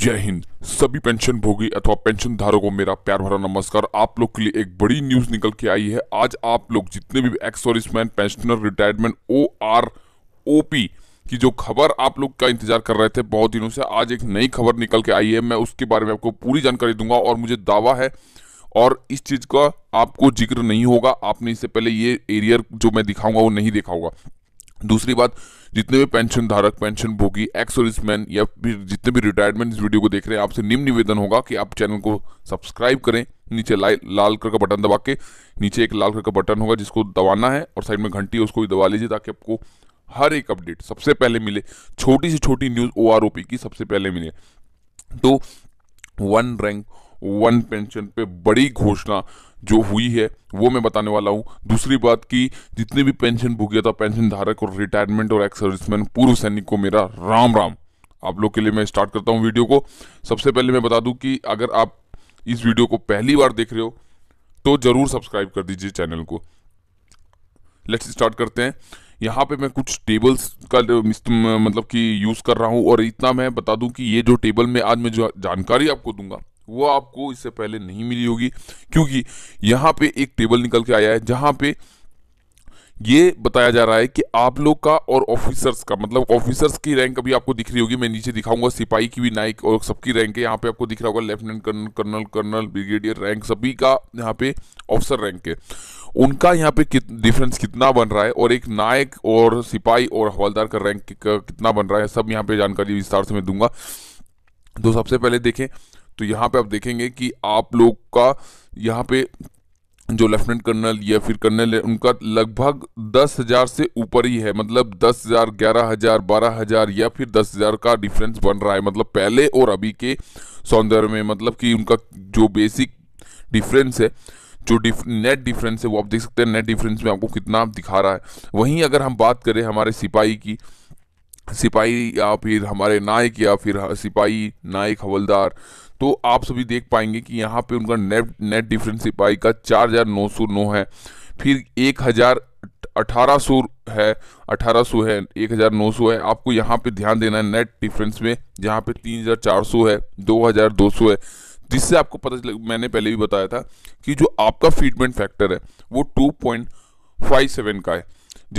जय हिंद सभी पेंशन भोगी अथवा पेंशन धारकों मेरा प्यार भरा नमस्कार आप लोग के लिए एक बड़ी न्यूज निकल के आई है आज आप लोग जितने भी ex serviceman pensioner retirement O R O P की जो खबर आप लोग का इंतजार कर रहे थे बहुत दिनों से आज एक नई खबर निकल के आई है मैं उसके बारे में आपको पूरी जानकारी दूंगा और मुझे दावा है और इस चीज का आपको जिक्र नहीं होगा आपने इससे पहले ये एरियर जो मैं दिखाऊंगा वो नहीं देखा होगा दूसरी बात जितने भी पेंशन धारक पेंशन भोगी एक्स सर्विसमैन या फिर जितने भी रिटायरमेंट इस वीडियो को देख रहे हैं आपसे निम्न निवेदन होगा कि आप चैनल को सब्सक्राइब करें नीचे लाल कलर का बटन दबा के नीचे एक लाल कलर का बटन होगा जिसको दबाना है और साइड में घंटी उसको भी दबा लीजिए ताकि आपको हर एक अपडेट सबसे पहले मिले छोटी से छोटी न्यूज़ ओ की सबसे पहले मिले तो वन रैंक वन पेंशन पे बड़ी घोषणा जो हुई है वो मैं बताने वाला हूँ दूसरी बात की जितने भी पेंशन भुगता पेंशन धारक और रिटायरमेंट और एक्स सर्विसमैन पूर्व सैनिक को मेरा राम राम आप लोग के लिए मैं स्टार्ट करता हूँ वीडियो को सबसे पहले मैं बता दूँ कि अगर आप इस वीडियो को पहली बार देख रहे हो तो ज़रूर सब्सक्राइब कर दीजिए चैनल को लेट्स स्टार्ट करते हैं यहाँ पे मैं कुछ टेबल्स का मतलब कि यूज़ कर रहा हूँ और इतना मैं बता दूँ कि ये जो टेबल में आज मैं जो जानकारी आपको दूंगा वो आपको इससे पहले नहीं मिली होगी क्योंकि यहाँ पे एक टेबल निकल के आया है जहां पे ये बताया जा रहा है कि आप लोग का और ऑफिसर्स का मतलब ऑफिसर्स की रैंक अभी आपको दिख रही होगी मैं नीचे दिखाऊंगा सिपाही की भी नाइक और सबकी रैंक है यहाँ पे आपको दिख रहा होगा lieutenant colonel colonel colonel brigadier rank सभी का यहाँ पे ऑफिसर रैंक है उनका यहाँ पे कित, डिफरेंस कितना बन रहा है और एक नायक और सिपाही और हवलदार का रैंक कितना बन रहा है सब यहाँ पे जानकारी विस्तार से मैं दूंगा तो सबसे पहले देखें तो यहाँ पे आप देखेंगे कि आप लोग का यहाँ पे जो लेफ्टिनेंट कर्नल या फिर कर्नल है उनका लगभग दस हज़ार से ऊपर ही है मतलब दस हज़ार ग्यारह हज़ार बारह हज़ार या फिर दस हज़ार का डिफरेंस बन रहा है मतलब पहले और अभी के सौंदर्य में मतलब कि उनका जो बेसिक डिफरेंस है जो डिफ नेट डिफरेंस है वो आप देख सकते हैं नेट डिफरेंस में आपको कितना दिखा रहा है वहीं अगर हम बात करें हमारे सिपाही की सिपाही या फिर हमारे नायक या फिर सिपाही नायक हवलदार तो आप सभी देख पाएंगे कि यहाँ पे उनका नेट नेट डिफरेंस सिपाही का चार हज़ार नौ सौ नौ है फिर एक हज़ार अठारह सौ है अठारह सौ है एक हज़ार नौ सौ है आपको यहाँ पे ध्यान देना है नेट डिफरेंस में जहाँ पे तीन हज़ार चार सौ है दो हज़ार दो सौ है जिससे आपको पता चले मैंने पहले भी बताया था कि जो आपका फीडमेंट फैक्टर है वो टू पॉइंट फाइव सेवन का है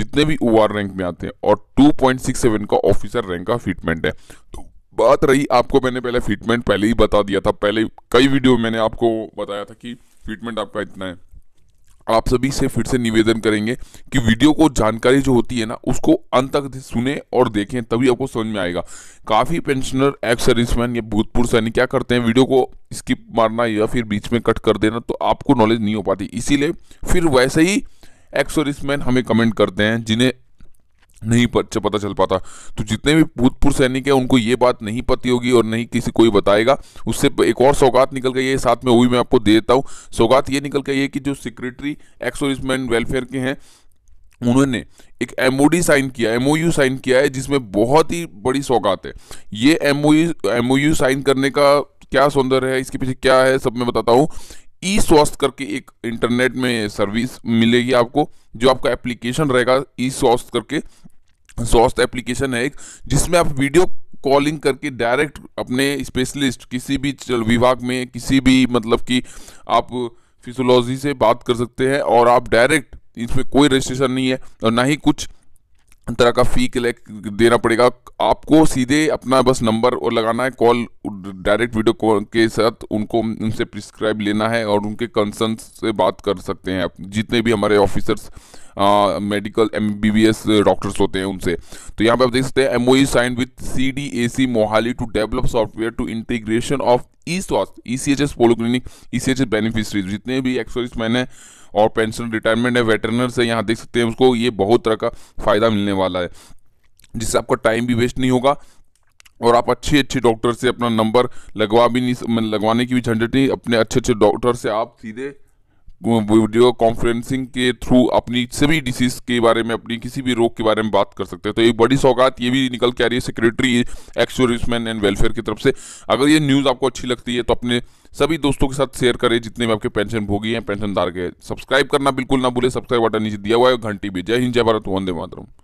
जितने भी ओ रैंक में आते हैं और टू पॉइंट सिक्स सेवन का ऑफिसर रैंक का फीडमेंट है तो बात रही आपको मैंने पहले फिटमेंट पहले ही बता दिया था पहले कई वीडियो मैंने आपको बताया था कि फिटमेंट आपका इतना है आप सभी से फिर से निवेदन करेंगे कि वीडियो को जानकारी जो होती है ना उसको अंत तक सुने और देखें तभी आपको समझ में आएगा काफ़ी पेंशनर एक्स सर्विसमैन या भूतपूर्व सैनिक क्या करते हैं वीडियो को स्किप मारना या फिर बीच में कट कर देना तो आपको नॉलेज नहीं हो पाती इसीलिए फिर वैसे ही एक्स सर्विसमैन हमें कमेंट करते हैं जिन्हें नहीं पता चल पाता तो जितने भी भूतपूर्व सैनिक हैं उनको ये बात नहीं पती होगी और नहीं किसी कोई बताएगा उससे एक और सौगात निकल गई है साथ में वो भी मैं आपको दे देता हूँ सौगात ये निकल गई है कि जो सेक्रेटरी एक्सोरिसमेंट वेलफेयर के हैं उन्होंने एक एम साइन किया एम साइन किया है जिसमें बहुत ही बड़ी सौगात है ये एम ओ साइन करने का क्या सौंदर्य है इसके पीछे क्या है सब मैं बताता हूँ ई स्वास्थ्य करके एक इंटरनेट में सर्विस मिलेगी आपको जो आपका एप्लीकेशन रहेगा ई स्वास्थ्य करके सॉस्ट एप्लीकेशन है एक जिसमें आप वीडियो कॉलिंग करके डायरेक्ट अपने स्पेशलिस्ट किसी भी विभाग में किसी भी मतलब कि आप फिजोलॉजी से बात कर सकते हैं और आप डायरेक्ट इसमें कोई रजिस्ट्रेशन नहीं है और ना ही कुछ तरह का फी कलेक्ट देना पड़ेगा आपको सीधे अपना बस नंबर और लगाना है कॉल डायरेक्ट वीडियो कॉल के साथ उनको उनसे प्रिस्क्राइब लेना है और उनके कंसर्न से बात कर सकते हैं आप जितने भी हमारे ऑफिसर्स मेडिकल एम डॉक्टर्स होते हैं उनसे तो यहाँ पे आप देख सकते हैं M O sign with C D A C Mohali to develop software to integration of e Swasthya e C H S polyclinic E C H S beneficiaries जितने भी एक्सोरिस मैन है और पेंशन रिटायरमेंट है वेटरनर्स है यहाँ देख सकते हैं उसको ये बहुत तरह का फ़ायदा मिलने वाला है जिससे आपका टाइम भी वेस्ट नहीं होगा और आप अच्छे अच्छे डॉक्टर से अपना नंबर लगवा भी नहीं मतलब लगवाने की भी झंझट नहीं अपने अच्छे अच्छे डॉक्टर से आप सीधे वीडियो कॉन्फ्रेंसिंग के थ्रू अपनी सभी डिसीज के बारे में अपनी किसी भी रोग के बारे में बात कर सकते हैं तो एक बड़ी सौगात ये भी निकल के आ रही है सेक्रेटरी एक्स एंड वेलफेयर की तरफ से अगर ये न्यूज़ आपको अच्छी लगती है तो अपने सभी दोस्तों के साथ शेयर करें जितने भी आपके पेंशन भोगी हैं पेंशनदार के सब्सक्राइब करना बिल्कुल ना भूलें सब्सक्राइब बटन नीचे दिया हुआ है घंटी भी जय हिंद जय भारत वंदे मातरम